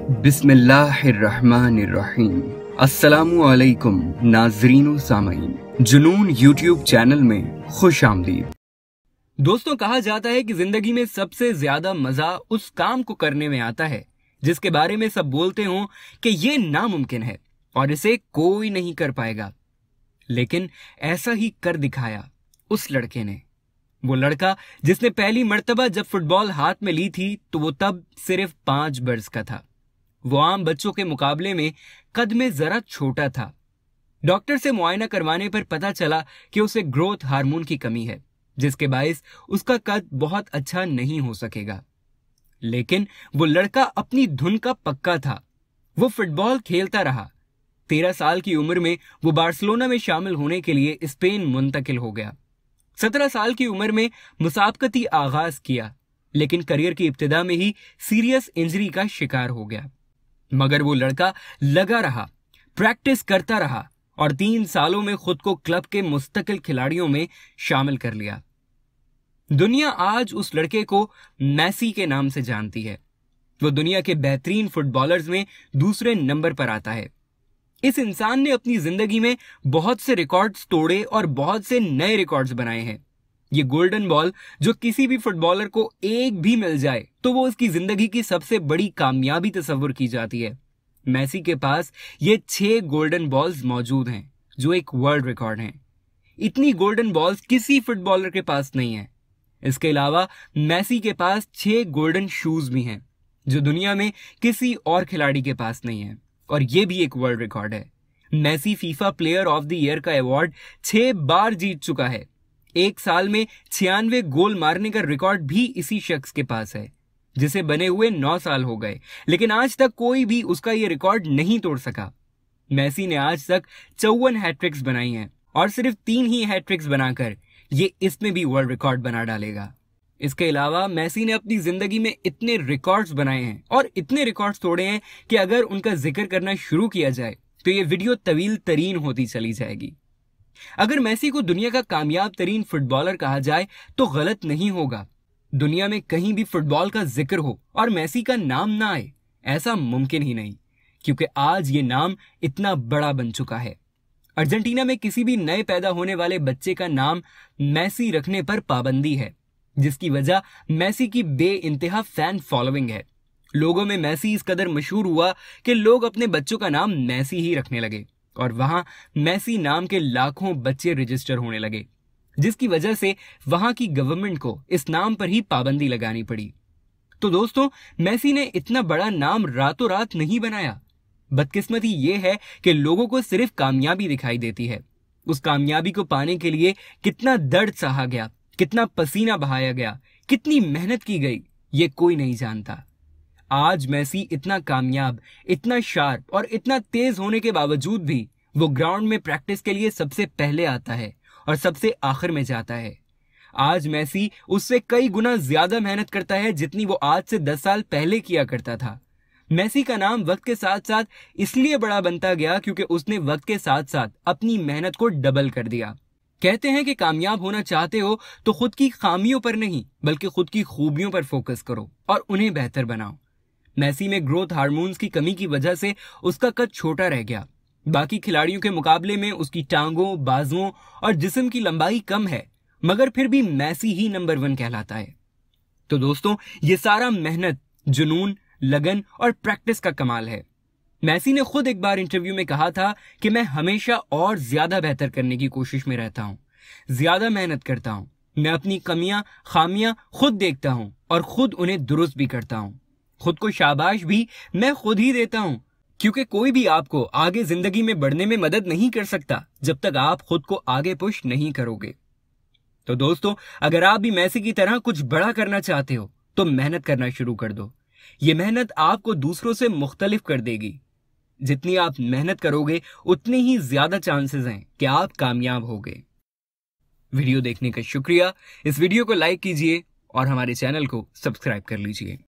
बिस्मिल्लाहिर्रहमानिर्रहीम नाजरीन सामीन जुनून यूट्यूब चैनल में खुश आमदीद दोस्तों कहा जाता है कि जिंदगी में सबसे ज्यादा मजा उस काम को करने में आता है जिसके बारे में सब बोलते हो कि ये नामुमकिन है और इसे कोई नहीं कर पाएगा लेकिन ऐसा ही कर दिखाया उस लड़के ने वो लड़का जिसने पहली मर्तबा जब फुटबॉल हाथ में ली थी तो वो तब सिर्फ पांच बर्स का था वो आम बच्चों के मुकाबले में कद में जरा छोटा था डॉक्टर से मुआयना करवाने पर पता चला कि उसे ग्रोथ हार्मोन की कमी है जिसके बायस उसका कद बहुत अच्छा नहीं हो सकेगा लेकिन वो लड़का अपनी धुन का पक्का था वो फुटबॉल खेलता रहा तेरह साल की उम्र में वो बार्सिलोना में शामिल होने के लिए स्पेन मुंतकिल हो गया सत्रह साल की उम्र में मुसाबकती आगाज किया लेकिन करियर की इब्तदा में ही सीरियस इंजरी का शिकार हो गया मगर वो लड़का लगा रहा प्रैक्टिस करता रहा और तीन सालों में खुद को क्लब के मुस्तकिल खिलाड़ियों में शामिल कर लिया दुनिया आज उस लड़के को मैसी के नाम से जानती है वो दुनिया के बेहतरीन फुटबॉलर्स में दूसरे नंबर पर आता है इस इंसान ने अपनी जिंदगी में बहुत से रिकॉर्ड्स तोड़े और बहुत से नए रिकॉर्ड्स बनाए हैं ये गोल्डन बॉल जो किसी भी फुटबॉलर को एक भी मिल जाए तो वो उसकी जिंदगी की सबसे बड़ी कामयाबी तस्वुर की जाती है मैसी के पास ये छह गोल्डन बॉल्स मौजूद हैं जो एक वर्ल्ड रिकॉर्ड है इतनी गोल्डन बॉल्स किसी फुटबॉलर के पास नहीं है इसके अलावा मैसी के पास छह गोल्डन शूज भी हैं जो दुनिया में किसी और खिलाड़ी के पास नहीं है और ये भी एक वर्ल्ड रिकॉर्ड है Messi FIFA player of the year का अवार्ड छह बार जीत चुका है एक साल में छियानवे गोल मारने का रिकॉर्ड भी इसी शख्स के पास है जिसे बने हुए नौ साल हो गए लेकिन आज तक कोई भी उसका यह रिकॉर्ड नहीं तोड़ सका मैसी ने आज तक चौवन हैट्रिक्स बनाई हैं और सिर्फ तीन ही हैट्रिक्स बनाकर ये इसमें भी वर्ल्ड रिकॉर्ड बना डालेगा इसके अलावा मैसी ने अपनी जिंदगी में इतने रिकॉर्ड्स बनाए हैं और इतने रिकॉर्ड्स तोड़े हैं कि अगर उनका जिक्र करना शुरू किया जाए तो ये वीडियो तवील तरीन होती चली जाएगी अगर मैसी को दुनिया का कामयाब तरीन फुटबॉलर कहा जाए तो गलत नहीं होगा दुनिया में कहीं भी फुटबॉल का जिक्र हो और मैसी का नाम ना आए ऐसा मुमकिन ही नहीं क्योंकि आज ये नाम इतना बड़ा बन चुका है अर्जेंटीना में किसी भी नए पैदा होने वाले बच्चे का नाम मैसी रखने पर पाबंदी है जिसकी वजह मैसी की बे इंतहा फैन फॉलोइंग है लोगों में मैसी इस कदर मशहूर हुआ कि लोग अपने बच्चों का नाम मैसी ही रखने लगे और वहां मैसी नाम के लाखों बच्चे रजिस्टर होने लगे जिसकी वजह से वहां की गवर्नमेंट को इस नाम पर ही पाबंदी लगानी पड़ी तो दोस्तों मैसी ने इतना बड़ा नाम रातों रात नहीं बनाया बदकिस्मती ये है कि लोगों को सिर्फ कामयाबी दिखाई देती है उस कामयाबी को पाने के लिए कितना दर्द सहा गया कितना पसीना बहाया गया कितनी मेहनत की गई ये कोई नहीं जानता आज मैसी इतना कामयाब इतना शार्प और इतना तेज होने के बावजूद भी वो ग्राउंड में प्रैक्टिस के लिए सबसे पहले आता है और सबसे आखिर में जाता है आज मैसी उससे कई गुना ज्यादा मेहनत करता है जितनी वो आज से दस साल पहले किया करता था मैसी का नाम वक्त के साथ साथ इसलिए बड़ा बनता गया क्योंकि उसने वक्त के साथ साथ अपनी मेहनत को डबल कर दिया कहते हैं कि कामयाब होना चाहते हो तो खुद की खामियों पर नहीं बल्कि खुद की खूबियों पर फोकस करो और उन्हें बेहतर बनाओ मैसी में ग्रोथ हार्मोन्स की कमी की वजह से उसका कद छोटा रह गया बाकी खिलाड़ियों के मुकाबले में उसकी टांगों बाजुओं और जिस्म की लंबाई कम है मगर फिर भी मैसी ही नंबर वन कहलाता है तो दोस्तों ये सारा मेहनत जुनून लगन और प्रैक्टिस का कमाल है मैसी ने खुद एक बार इंटरव्यू में कहा था कि मैं हमेशा और ज्यादा बेहतर करने की कोशिश में रहता हूं ज्यादा मेहनत करता हूं मैं अपनी कमियां खामियां खुद देखता हूं और खुद उन्हें दुरुस्त भी करता हूं खुद को शाबाश भी मैं खुद ही देता हूँ क्योंकि कोई भी आपको आगे जिंदगी में बढ़ने में मदद नहीं कर सकता जब तक आप खुद को आगे पुश नहीं करोगे तो दोस्तों अगर आप भी मैसी की तरह कुछ बड़ा करना चाहते हो तो मेहनत करना शुरू कर दो ये मेहनत आपको दूसरों से मुख्तलिफ कर देगी जितनी आप मेहनत करोगे उतने ही ज्यादा चांसेस हैं कि आप कामयाब होगे वीडियो देखने का शुक्रिया इस वीडियो को लाइक कीजिए और हमारे चैनल को सब्सक्राइब कर लीजिए